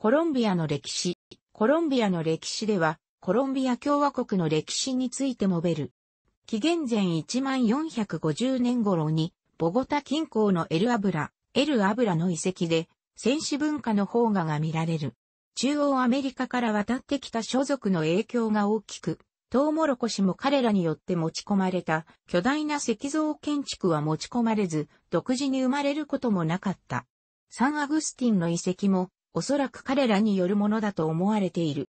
コロンビアの歴史。コロンビアの歴史では、コロンビア共和国の歴史について述べる。紀元前1450年頃に、ボゴタ近郊のエルアブラ、エルアブラの遺跡で、戦士文化の方画が見られる。中央アメリカから渡ってきた所属の影響が大きく、トウモロコシも彼らによって持ち込まれた巨大な石像建築は持ち込まれず、独自に生まれることもなかった。サンアグスティンの遺跡もおそらく彼らによるものだと思われている。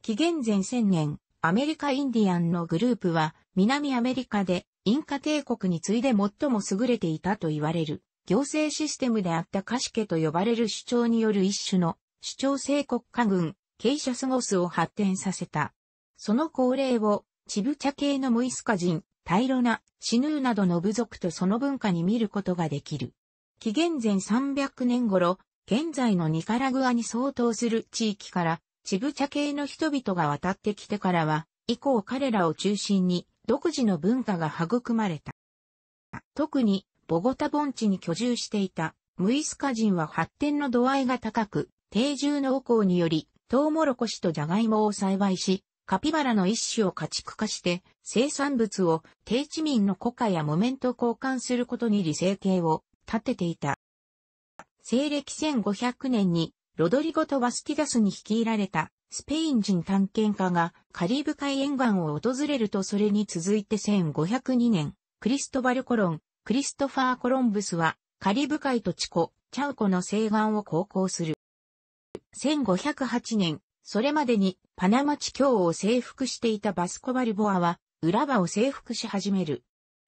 紀元前1000年、アメリカインディアンのグループは、南アメリカで、インカ帝国に次いで最も優れていたと言われる、行政システムであったカシケと呼ばれる主張による一種の、主張性国家軍、ケイシャスゴスを発展させた。その恒例を、チブチャ系のムイスカ人、タイロナ、シヌーなどの部族とその文化に見ることができる。紀元前300年頃、現在のニカラグアに相当する地域から、チブチャ系の人々が渡ってきてからは、以降彼らを中心に独自の文化が育まれた。特に、ボゴタ盆地に居住していたムイスカ人は発展の度合いが高く、定住農耕により、トウモロコシとジャガイモを栽培し、カピバラの一種を家畜化して生産物を低地民の古家や木綿と交換することに理性系を立てていた。西暦1500年にロドリゴとバスティダスに率いられたスペイン人探検家がカリブ海沿岸を訪れるとそれに続いて1502年、クリストバル・コロン、クリストファー・コロンブスはカリブ海とチコ、チャウコの西岸を航行する。1508年、それまでにパナマ地境を征服していたバスコバルボアは、裏場を征服し始める。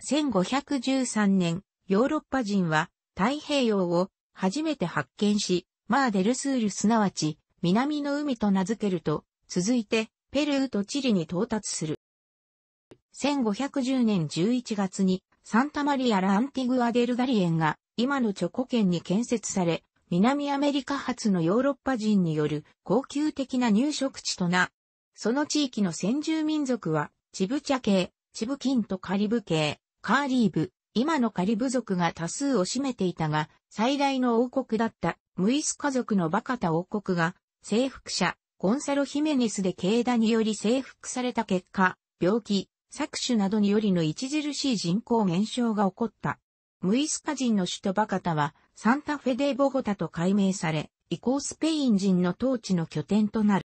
1513年、ヨーロッパ人は太平洋を初めて発見し、マーデルスールすなわち、南の海と名付けると、続いて、ペルーとチリに到達する。1510年11月に、サンタマリア・ランティグア・デルガリエンが、今のチョコ県に建設され、南アメリカ発のヨーロッパ人による高級的な入植地とな、その地域の先住民族は、チブチャ系、チブキンとカリブ系、カーリーブ、今のカリブ族が多数を占めていたが、最大の王国だったムイスカ族のバカタ王国が、征服者、ゴンサロ・ヒメネスでケイダにより征服された結果、病気、搾取などによりの著しい人口減少が起こった。ムイスカ人の首都バカタは、サンタフェデ・ボゴタと改名され、以降スペイン人の統治の拠点となる。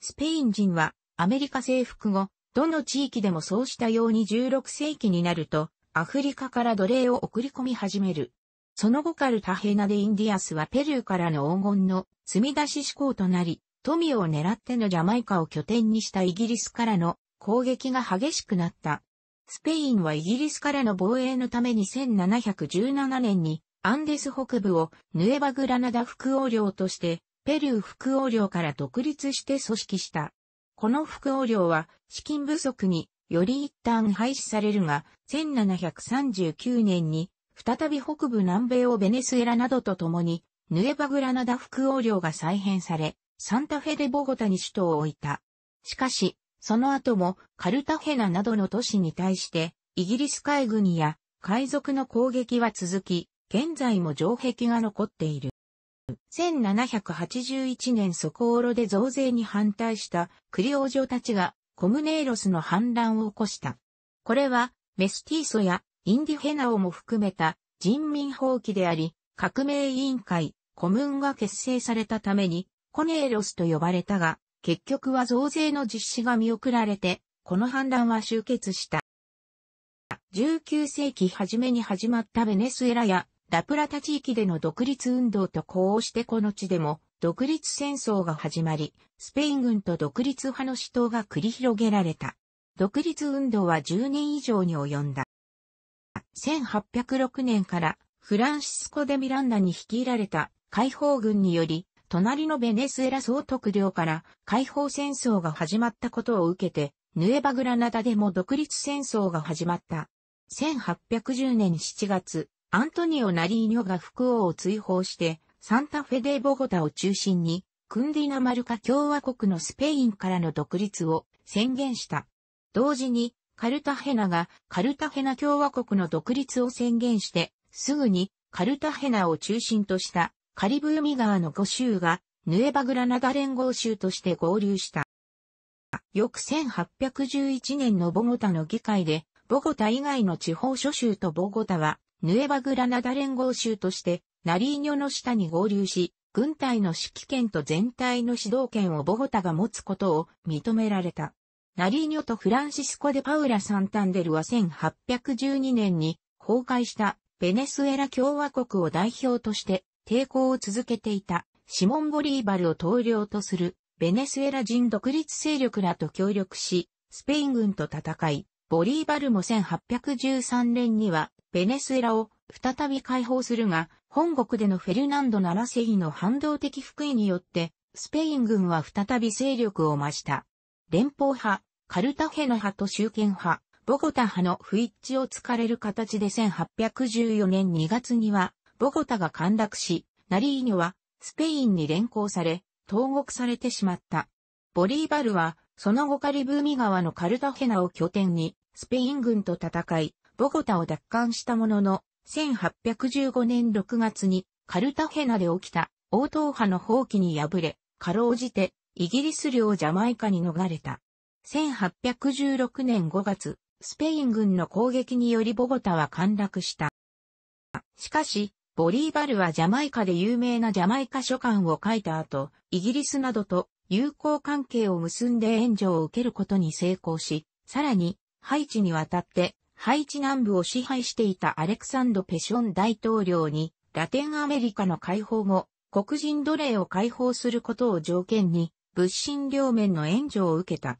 スペイン人は、アメリカ征服後、どの地域でもそうしたように16世紀になると、アフリカから奴隷を送り込み始める。その後カルタヘナでインディアスはペルーからの黄金の積み出し志向となり、富を狙ってのジャマイカを拠点にしたイギリスからの攻撃が激しくなった。スペインはイギリスからの防衛のために1717年にアンデス北部をヌエバグラナダ副王領としてペルー副王領から独立して組織した。この副王領は資金不足により一旦廃止されるが、1739年に、再び北部南米をベネスエラなどと共に、ヌエバグラナダ副王領が再編され、サンタフェデ・ボゴタに首都を置いた。しかし、その後もカルタヘナなどの都市に対して、イギリス海軍や海賊の攻撃は続き、現在も城壁が残っている。1781年ソコーロで増税に反対したクリオージョたちがコムネーロスの反乱を起こした。これは、メスティーソやインディフェナオも含めた人民放棄であり、革命委員会、コムンが結成されたために、コネーロスと呼ばれたが、結局は増税の実施が見送られて、この反乱は終結した。19世紀初めに始まったベネスエラやラプラタ地域での独立運動と呼応してこの地でも独立戦争が始まり、スペイン軍と独立派の死闘が繰り広げられた。独立運動は10年以上に及んだ。1806年からフランシスコ・デ・ミランダに率いられた解放軍により、隣のベネスエラ総督領から解放戦争が始まったことを受けて、ヌエバグラナダでも独立戦争が始まった。1810年7月、アントニオ・ナリーニョが福王を追放して、サンタフェデーボゴタを中心に、クンディナマルカ共和国のスペインからの独立を宣言した。同時に、カルタヘナがカルタヘナ共和国の独立を宣言して、すぐにカルタヘナを中心としたカリブ海側の5州がヌエバグラナダ連合州として合流した。翌1811年のボゴタの議会で、ボゴタ以外の地方諸州とボゴタは、ヌエバグラナダ連合州としてナリーニョの下に合流し、軍隊の指揮権と全体の指導権をボゴタが持つことを認められた。ナリーニョとフランシスコ・デ・パウラ・サンタンデルは1812年に崩壊したベネスエラ共和国を代表として抵抗を続けていたシモン・ボリーバルを統領とするベネスエラ人独立勢力らと協力し、スペイン軍と戦い、ボリーバルも1813年にはベネスエラを再び解放するが、本国でのフェルナンド・ナラセイの反動的福井によって、スペイン軍は再び勢力を増した。連邦派、カルタヘナ派と集権派、ボゴタ派の不一致を突かれる形で1814年2月には、ボゴタが陥落し、ナリーニョはスペインに連行され、投獄されてしまった。ボリーバルは、その後カリブーミ川のカルタヘナを拠点に、スペイン軍と戦い、ボゴタを奪還したものの、1815年6月にカルタヘナで起きた王党派の放棄に敗れ、かろうじてイギリス領ジャマイカに逃れた。1816年5月、スペイン軍の攻撃によりボゴタは陥落した。しかし、ボリーバルはジャマイカで有名なジャマイカ書簡を書いた後、イギリスなどと友好関係を結んで援助を受けることに成功し、さらに、ハイチに渡ってハイチ南部を支配していたアレクサンド・ペション大統領に、ラテンアメリカの解放後、黒人奴隷を解放することを条件に、物心両面の援助を受けた。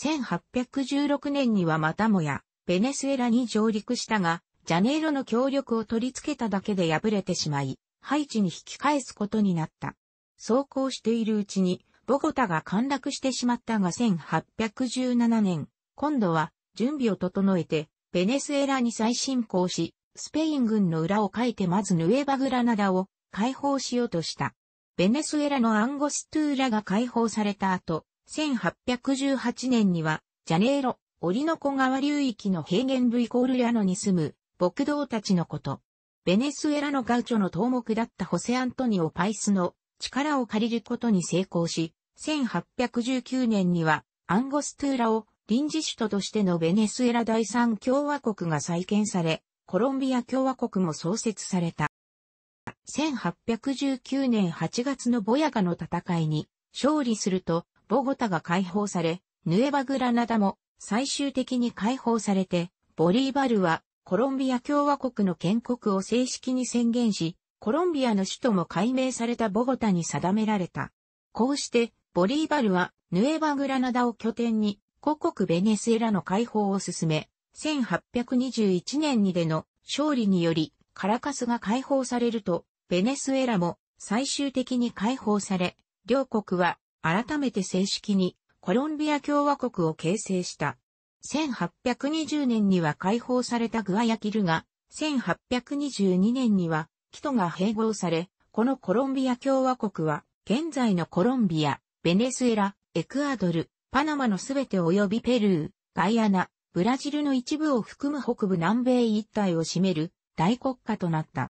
1816年にはまたもや、ベネスエラに上陸したが、ジャネイロの協力を取り付けただけで敗れてしまい、ハイチに引き返すことになった。そうこうしているうちに、ボゴタが陥落してしまったが1817年、今度は準備を整えてベネスエラに再侵攻し、スペイン軍の裏をかいてまずヌエバグラナダを解放しようとした。ベネスエラのアンゴストゥーラが解放された後、1818年には、ジャネーロ、オリノコ川流域の平原部イコールラノに住む、牧道たちのこと。ベネスエラのガウチョの頭目だったホセアントニオ・パイスの力を借りることに成功し、1819年にはアンゴストゥーラを臨時首都としてのベネスエラ第三共和国が再建され、コロンビア共和国も創設された。1819年8月のボヤガの戦いに勝利すると、ボゴタが解放され、ヌエバグラナダも最終的に解放されて、ボリーバルはコロンビア共和国の建国を正式に宣言し、コロンビアの首都も改名されたボゴタに定められた。こうして、ボリーバルはヌエバグラナダを拠点に故国ベネスエラの解放を進め、1821年にでの勝利により、カラカスが解放されると、ベネスエラも最終的に解放され、両国は改めて正式にコロンビア共和国を形成した。1820年には解放されたグアヤキルが、1822年には、キトが併合され、このコロンビア共和国は、現在のコロンビア、ベネスエラ、エクアドル、パナマのすべて及びペルー、ガイアナ、ブラジルの一部を含む北部南米一帯を占める大国家となった。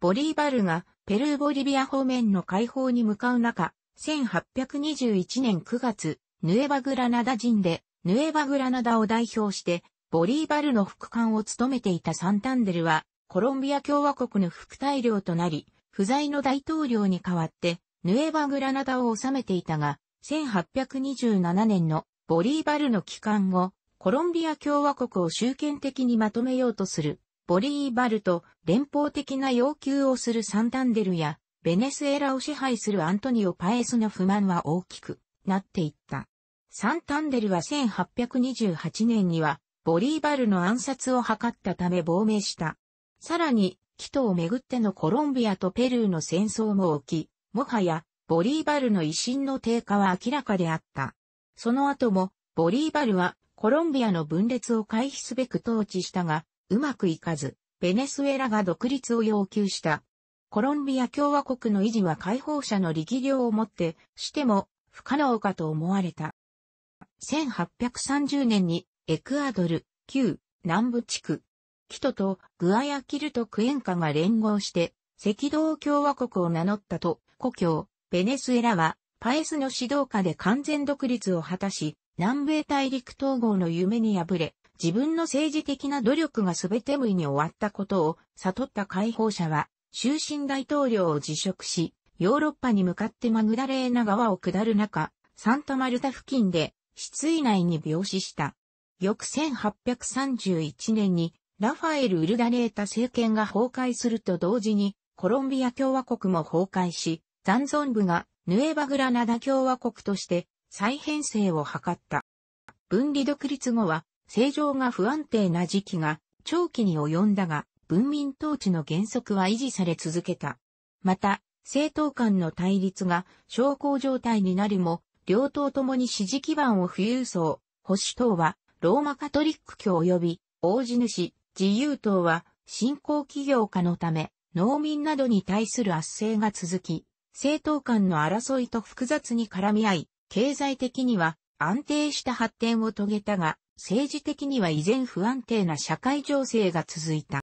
ボリーバルがペルーボリビア方面の解放に向かう中、1821年9月、ヌエバグラナダ人で、ヌエバグラナダを代表して、ボリーバルの副官を務めていたサンタンデルは、コロンビア共和国の副大領となり、不在の大統領に代わって、ヌエバグラナダを治めていたが、1827年のボリーバルの帰還後、コロンビア共和国を集権的にまとめようとする、ボリーバルと連邦的な要求をするサンタンデルや、ベネスエラを支配するアントニオ・パエスの不満は大きくなっていった。サンタンデルは1828年には、ボリーバルの暗殺を図ったため亡命した。さらに、キトをめぐってのコロンビアとペルーの戦争も起き、もはやボリーバルの威信の低下は明らかであった。その後も、ボリーバルはコロンビアの分裂を回避すべく統治したが、うまくいかず、ベネスエラが独立を要求した。コロンビア共和国の維持は解放者の力量をもってしても不可能かと思われた。1830年にエクアドル、旧南部地区、キトとグアヤキルとクエンカが連合して赤道共和国を名乗ったと故郷ベネスエラは、パエスの指導下で完全独立を果たし、南米大陸統合の夢に敗れ、自分の政治的な努力が全て無意に終わったことを悟った解放者は、終身大統領を辞職し、ヨーロッパに向かってマグダレーナ川を下る中、サンタマルタ付近で、失意内に病死した。翌1831年に、ラファエル・ウルダレータ政権が崩壊すると同時に、コロンビア共和国も崩壊し、残存部がヌエバグラナダ共和国として再編成を図った。分離独立後は、政情が不安定な時期が長期に及んだが、文民統治の原則は維持され続けた。また、政党間の対立が小康状態になるも、両党ともに支持基盤を富裕層、保守党はローマカトリック教及び王子主、自由党は新興企業家のため、農民などに対する圧政が続き、政党間の争いと複雑に絡み合い、経済的には安定した発展を遂げたが、政治的には依然不安定な社会情勢が続いた。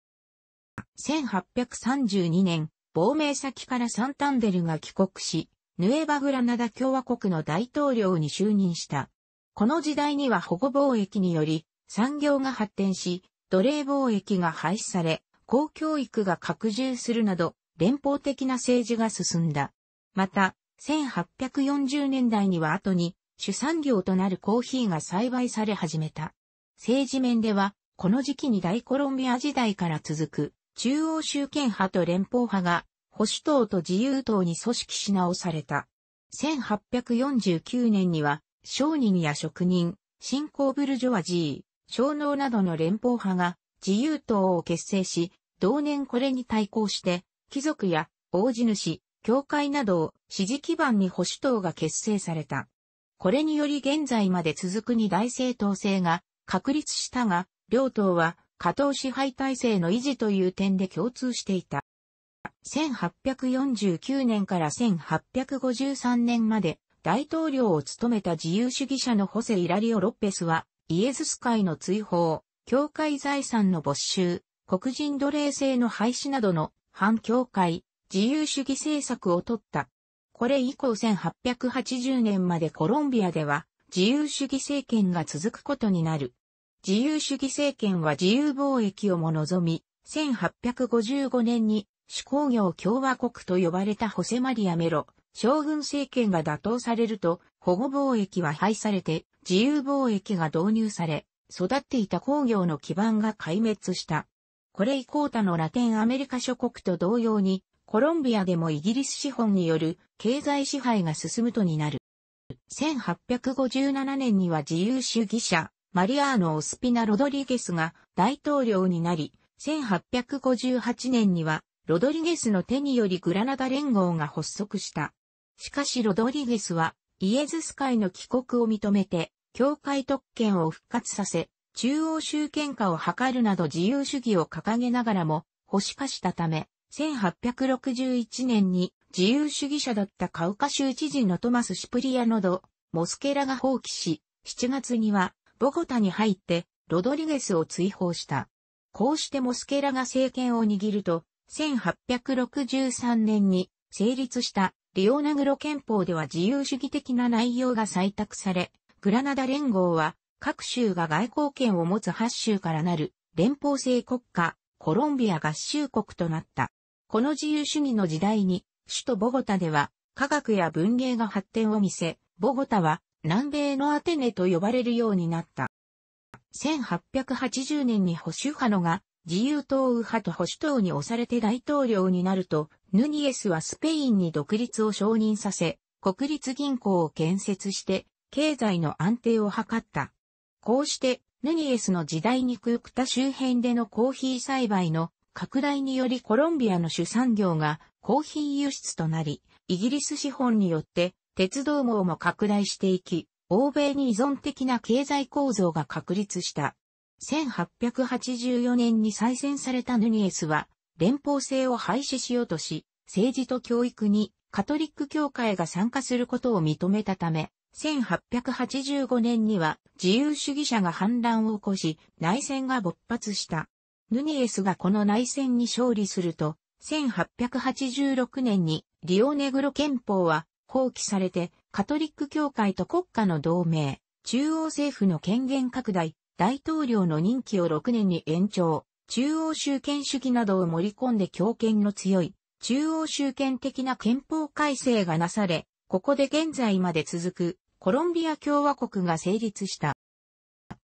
1832年、亡命先からサンタンデルが帰国し、ヌエバグラナダ共和国の大統領に就任した。この時代には保護貿易により、産業が発展し、奴隷貿易が廃止され、公教育が拡充するなど、連邦的な政治が進んだ。また、1840年代には後に主産業となるコーヒーが栽培され始めた。政治面では、この時期に大コロンビア時代から続く中央集権派と連邦派が保守党と自由党に組織し直された。1849年には商人や職人、新興ブルジョアジー、商農などの連邦派が自由党を結成し、同年これに対抗して貴族や王子主、教会などを支持基盤に保守党が結成された。これにより現在まで続く二大政党制が確立したが、両党は加藤支配体制の維持という点で共通していた。1849年から1853年まで大統領を務めた自由主義者のホセ・イラリオ・ロッペスは、イエズス会の追放、教会財産の没収、黒人奴隷制の廃止などの反教会、自由主義政策を取った。これ以降1880年までコロンビアでは自由主義政権が続くことになる。自由主義政権は自由貿易をも望み、1855年に主工業共和国と呼ばれたホセマリア・メロ、将軍政権が打倒されると、保護貿易は廃されて、自由貿易が導入され、育っていた工業の基盤が壊滅した。これ以降他のラテンアメリカ諸国と同様に、コロンビアでもイギリス資本による経済支配が進むとになる。1857年には自由主義者、マリアーノ・オスピナ・ロドリゲスが大統領になり、1858年にはロドリゲスの手によりグラナダ連合が発足した。しかしロドリゲスはイエズス会の帰国を認めて、教会特権を復活させ、中央集権化を図るなど自由主義を掲げながらも、保守化したため、1861年に自由主義者だったカウカ州知事のトマス・シプリアノド・モスケラが放棄し、7月にはボゴタに入ってロドリゲスを追放した。こうしてモスケラが政権を握ると、1863年に成立したリオナグロ憲法では自由主義的な内容が採択され、グラナダ連合は各州が外交権を持つ8州からなる連邦制国家コロンビア合衆国となった。この自由主義の時代に、首都ボゴタでは、科学や文芸が発展を見せ、ボゴタは、南米のアテネと呼ばれるようになった。1880年に保守派のが、自由党右派と保守党に押されて大統領になると、ヌニエスはスペインに独立を承認させ、国立銀行を建設して、経済の安定を図った。こうして、ヌニエスの時代にクークタ周辺でのコーヒー栽培の拡大によりコロンビアの主産業がコーヒー輸出となり、イギリス資本によって鉄道網も拡大していき、欧米に依存的な経済構造が確立した。1884年に再選されたヌニエスは、連邦制を廃止しようとし、政治と教育にカトリック教会が参加することを認めたため、1885年には自由主義者が反乱を起こし、内戦が勃発した。ヌニエスがこの内戦に勝利すると、1886年にリオネグロ憲法は放棄されて、カトリック教会と国家の同盟、中央政府の権限拡大、大統領の任期を6年に延長、中央集権主義などを盛り込んで強権の強い、中央集権的な憲法改正がなされ、ここで現在まで続くコロンビア共和国が成立した。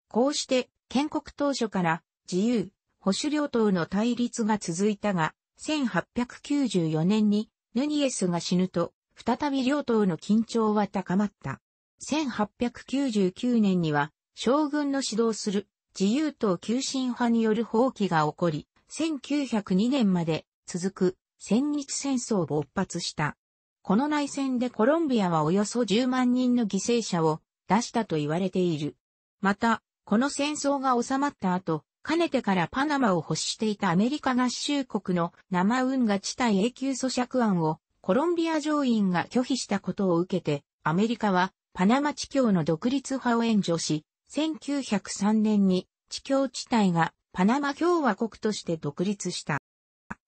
こうして建国当初から自由、保守両党の対立が続いたが、1894年にヌニエスが死ぬと、再び両党の緊張は高まった。1899年には、将軍の指導する自由党急進派による放棄が起こり、1902年まで続く戦日戦争を勃発した。この内戦でコロンビアはおよそ10万人の犠牲者を出したと言われている。また、この戦争が収まった後、かねてからパナマを欲していたアメリカ合衆国の生運河地帯永久咀嚼案をコロンビア上院が拒否したことを受けて、アメリカはパナマ地境の独立派を援助し、1903年に地境地帯がパナマ共和国として独立した。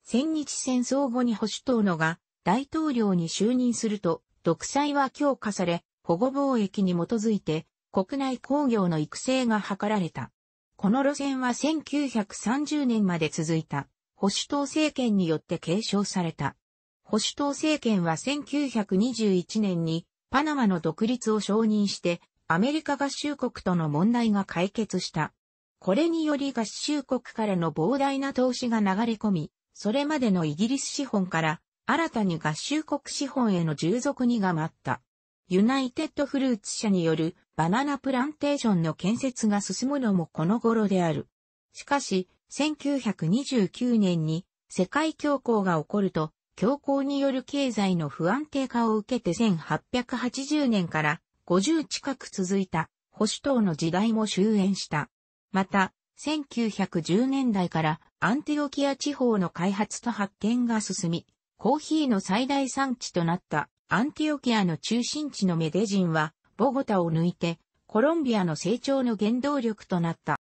戦日戦争後に保守党のが大統領に就任すると、独裁は強化され、保護貿易に基づいて国内工業の育成が図られた。この路線は1930年まで続いた、保守党政権によって継承された。保守党政権は1921年にパナマの独立を承認してアメリカ合衆国との問題が解決した。これにより合衆国からの膨大な投資が流れ込み、それまでのイギリス資本から新たに合衆国資本への従属にが待った。ユナイテッドフルーツ社によるバナナプランテーションの建設が進むのもこの頃である。しかし、1929年に世界恐慌が起こると、恐慌による経済の不安定化を受けて1880年から50近く続いた保守党の時代も終焉した。また、1910年代からアンテオキア地方の開発と発展が進み、コーヒーの最大産地となったアンティオキアの中心地のメデジンは、ボゴタを抜いて、コロンビアの成長の原動力となった。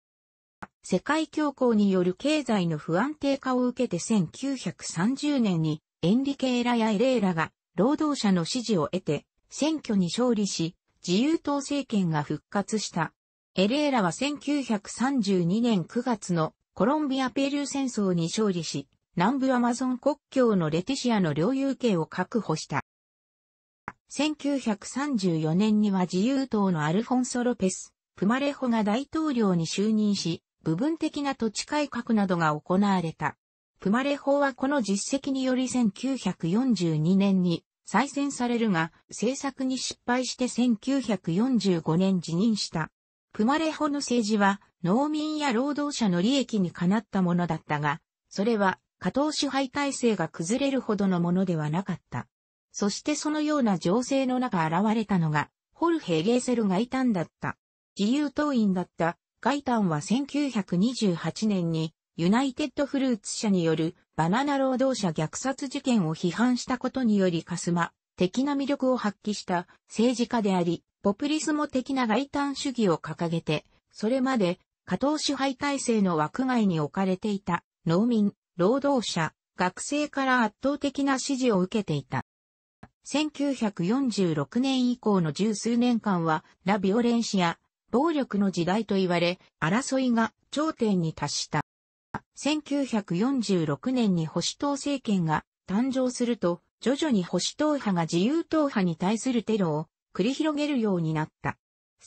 世界恐慌による経済の不安定化を受けて1930年に、エンリケーラやエレーラが、労働者の支持を得て、選挙に勝利し、自由党政権が復活した。エレーラは1932年9月のコロンビア・ペルー戦争に勝利し、南部アマゾン国境のレティシアの領有権を確保した。1934年には自由党のアルフォンソ・ロペス、プマレホが大統領に就任し、部分的な土地改革などが行われた。プマレホはこの実績により1942年に再選されるが、政策に失敗して1945年辞任した。プマレホの政治は農民や労働者の利益にかなったものだったが、それは、加藤支配体制が崩れるほどのものではなかった。そしてそのような情勢の中現れたのが、ホルヘ・ゲーセル・ガイタンだった。自由党員だったガイタンは1928年にユナイテッドフルーツ社によるバナナ労働者虐殺事件を批判したことによりカスマ的な魅力を発揮した政治家であり、ポプリスモ的な外端主義を掲げて、それまで加藤支配体制の枠外に置かれていた農民、労働者、学生から圧倒的な支持を受けていた。1946年以降の十数年間は、ラビオレンシア、暴力の時代と言われ、争いが頂点に達した。1946年に保守党政権が誕生すると、徐々に保守党派が自由党派に対するテロを繰り広げるようになった。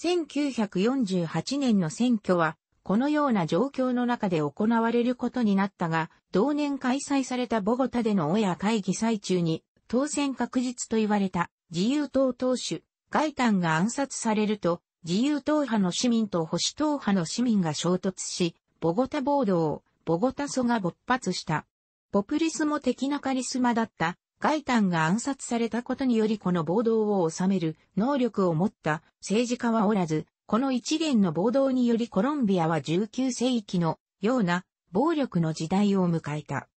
1948年の選挙は、このような状況の中で行われることになったが、同年開催されたボゴタでの親会議最中に、当選確実と言われた自由党党首、外丹が暗殺されると、自由党派の市民と保守党派の市民が衝突し、ボゴタ暴動、ボゴタ祖が勃発した。ポプリスモ的なカリスマだった外丹が暗殺されたことによりこの暴動を収める能力を持った政治家はおらず、この一連の暴動によりコロンビアは19世紀のような暴力の時代を迎えた。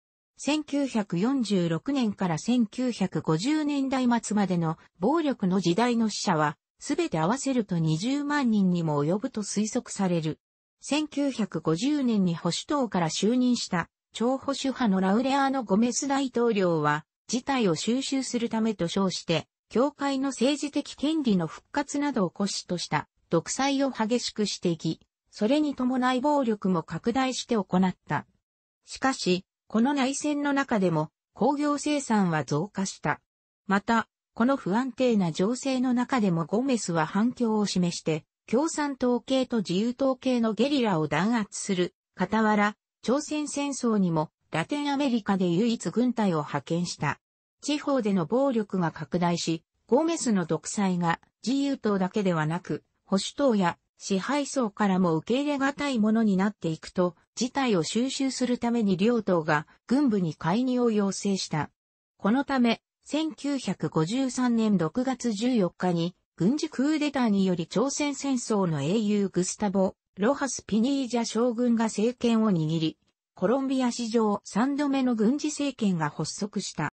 1946年から1950年代末までの暴力の時代の死者は、すべて合わせると20万人にも及ぶと推測される。1950年に保守党から就任した超保守派のラウレアーノ・ゴメス大統領は、事態を収集するためと称して、教会の政治的権利の復活などを骨子とした独裁を激しくしていき、それに伴い暴力も拡大して行った。しかし、この内戦の中でも工業生産は増加した。また、この不安定な情勢の中でもゴメスは反響を示して、共産党系と自由党系のゲリラを弾圧する、傍ら、朝鮮戦争にもラテンアメリカで唯一軍隊を派遣した。地方での暴力が拡大し、ゴメスの独裁が自由党だけではなく、保守党や支配層からも受け入れがたいものになっていくと、事態を収集するために両党が軍部に介入を要請した。このため、1953年6月14日に、軍事クーデターにより朝鮮戦争の英雄グスタボ・ロハス・ピニージャ将軍が政権を握り、コロンビア史上3度目の軍事政権が発足した。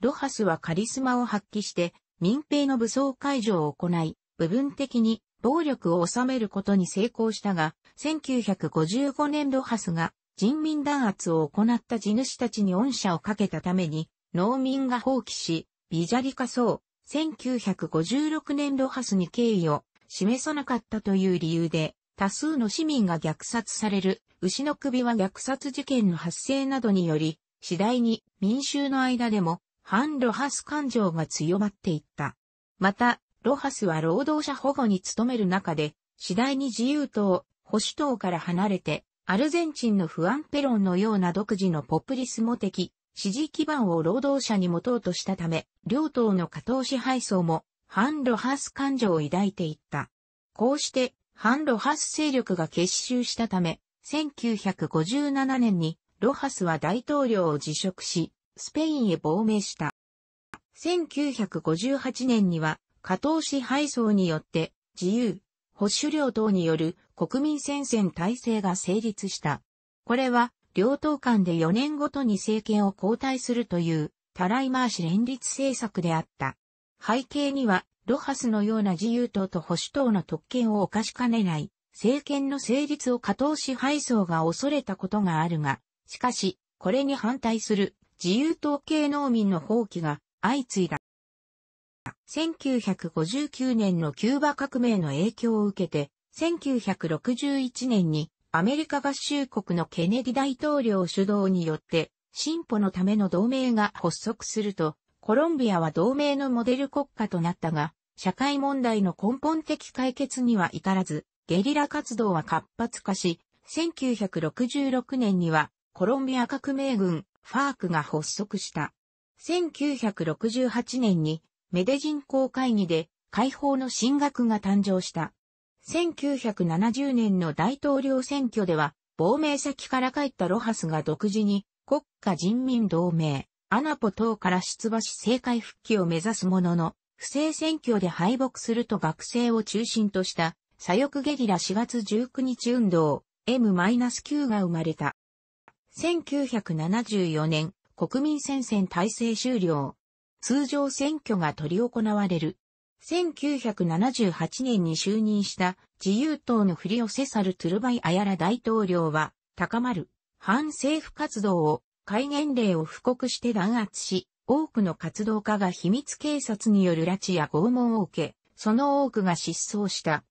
ロハスはカリスマを発揮して、民兵の武装解除を行い、部分的に暴力を収めることに成功したが、1955年ロハスが人民弾圧を行った地主たちに恩赦をかけたために、農民が放棄し、ビジャリカう、1956年ロハスに敬意を示さなかったという理由で、多数の市民が虐殺される、牛の首は虐殺事件の発生などにより、次第に民衆の間でも反ロハス感情が強まっていった。また、ロハスは労働者保護に努める中で、次第に自由党、保守党から離れて、アルゼンチンのフアン・ペロンのような独自のポプリスモ的、支持基盤を労働者に持とうとしたため、両党の下等支配層も、反ロハス感情を抱いていった。こうして、反ロハス勢力が結集したため、1957年にロハスは大統領を辞職し、スペインへ亡命した。1958年には加藤支配層によって、自由、保守領等による国民戦線体制が成立した。これは、両党間で4年ごとに政権を交代するという、たらい回し連立政策であった。背景には、ロハスのような自由党と保守党の特権を犯しかねない、政権の成立を加藤支配層が恐れたことがあるが、しかし、これに反対する自由党系農民の放棄が相次いだ。1959年のキューバ革命の影響を受けて、1961年にアメリカ合衆国のケネディ大統領主導によって、進歩のための同盟が発足すると、コロンビアは同盟のモデル国家となったが、社会問題の根本的解決には至らず、ゲリラ活動は活発化し、1966年にはコロンビア革命軍、ファークが発足した。1968年にメデ人口会議で解放の進学が誕生した。1970年の大統領選挙では、亡命先から帰ったロハスが独自に国家人民同盟、アナポ等から出馬し政界復帰を目指すものの、不正選挙で敗北すると学生を中心とした左翼ゲリラ4月19日運動 M-9 が生まれた。1974年国民戦線体制終了。通常選挙が取り行われる。1978年に就任した自由党のフリオセサル・トゥルバイ・アヤラ大統領は高まる反政府活動を戒厳令を布告して弾圧し、多くの活動家が秘密警察による拉致や拷問を受け、その多くが失踪した。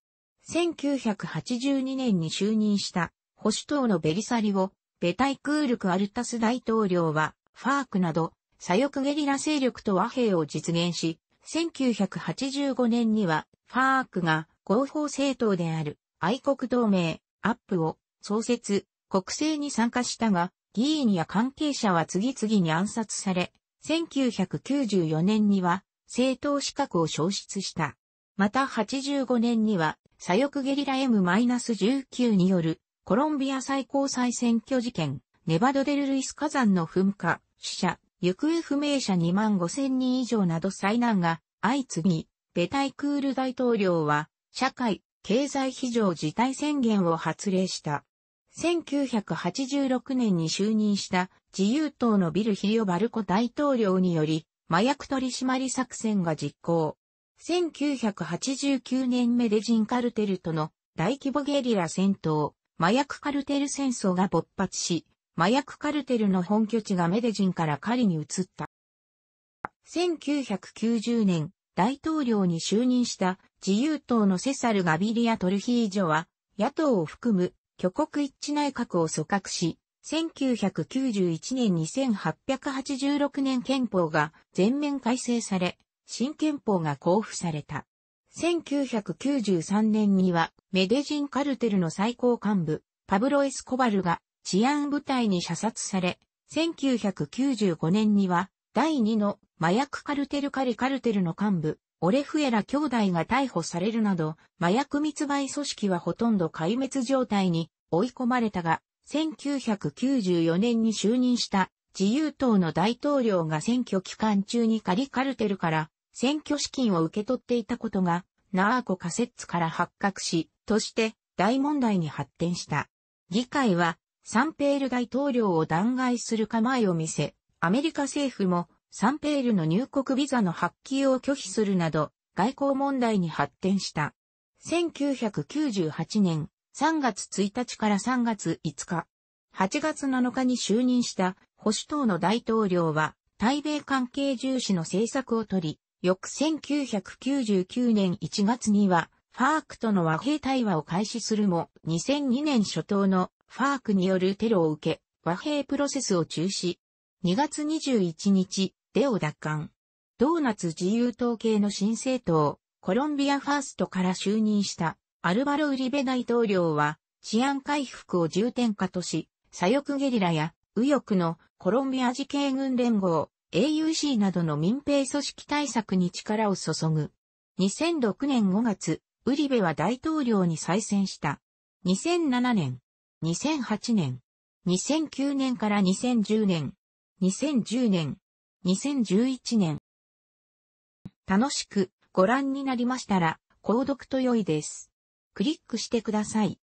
1982年に就任した保守党のベリサリオ、ベタイクールク・アルタス大統領は、ファークなど左翼ゲリラ勢力と和平を実現し、1985年には、ファークが合法政党である愛国同盟、アップを創設、国政に参加したが、議員や関係者は次々に暗殺され、1994年には政党資格を消失した。また85年には左翼ゲリラ M-19 によるコロンビア最高裁選挙事件、ネバドデル・ルイス火山の噴火、死者、行方不明者2万5千人以上など災難が相次ぎ、ベタイクール大統領は、社会、経済非常事態宣言を発令した。1986年に就任した自由党のビル・ヒリオ・バルコ大統領により、麻薬取締作戦が実行。1989年メデジンカルテルとの大規模ゲリラ戦闘、麻薬カルテル戦争が勃発し、麻薬カルテルの本拠地がメデジンから狩りに移った。1990年、大統領に就任した自由党のセサル・ガビリア・トルヒージョは、野党を含む挙国一致内閣を組閣し、1991年2886年憲法が全面改正され、新憲法が交付された。1993年にはメデジンカルテルの最高幹部、パブロ・エスコバルが治安部隊に射殺され、1995年には第2の麻薬カルテルカリカルテルの幹部、オレフエラ兄弟が逮捕されるなど、麻薬密売組織はほとんど壊滅状態に追い込まれたが、1994年に就任した自由党の大統領が選挙期間中にカリカルテルから選挙資金を受け取っていたことが、ナーコカセッツから発覚し、として大問題に発展した。議会はサンペール大統領を弾劾する構えを見せ、アメリカ政府もサンペールの入国ビザの発給を拒否するなど、外交問題に発展した。1998年3月1日から3月5日、8月7日に就任した保守党の大統領は、対米関係重視の政策をとり、翌1999年1月には、ファークとの和平対話を開始するも、2002年初頭のファークによるテロを受け、和平プロセスを中止。2月21日、デオ奪還。ドーナツ自由党系の新政党、コロンビアファーストから就任したアルバロ・ウリベ大統領は治安回復を重点化とし、左翼ゲリラや右翼のコロンビア自警軍連合、AUC などの民兵組織対策に力を注ぐ。2006年5月、ウリベは大統領に再選した。2007年、2008年、2009年から2010年、2010年、2011年。楽しくご覧になりましたら、購読と良いです。クリックしてください。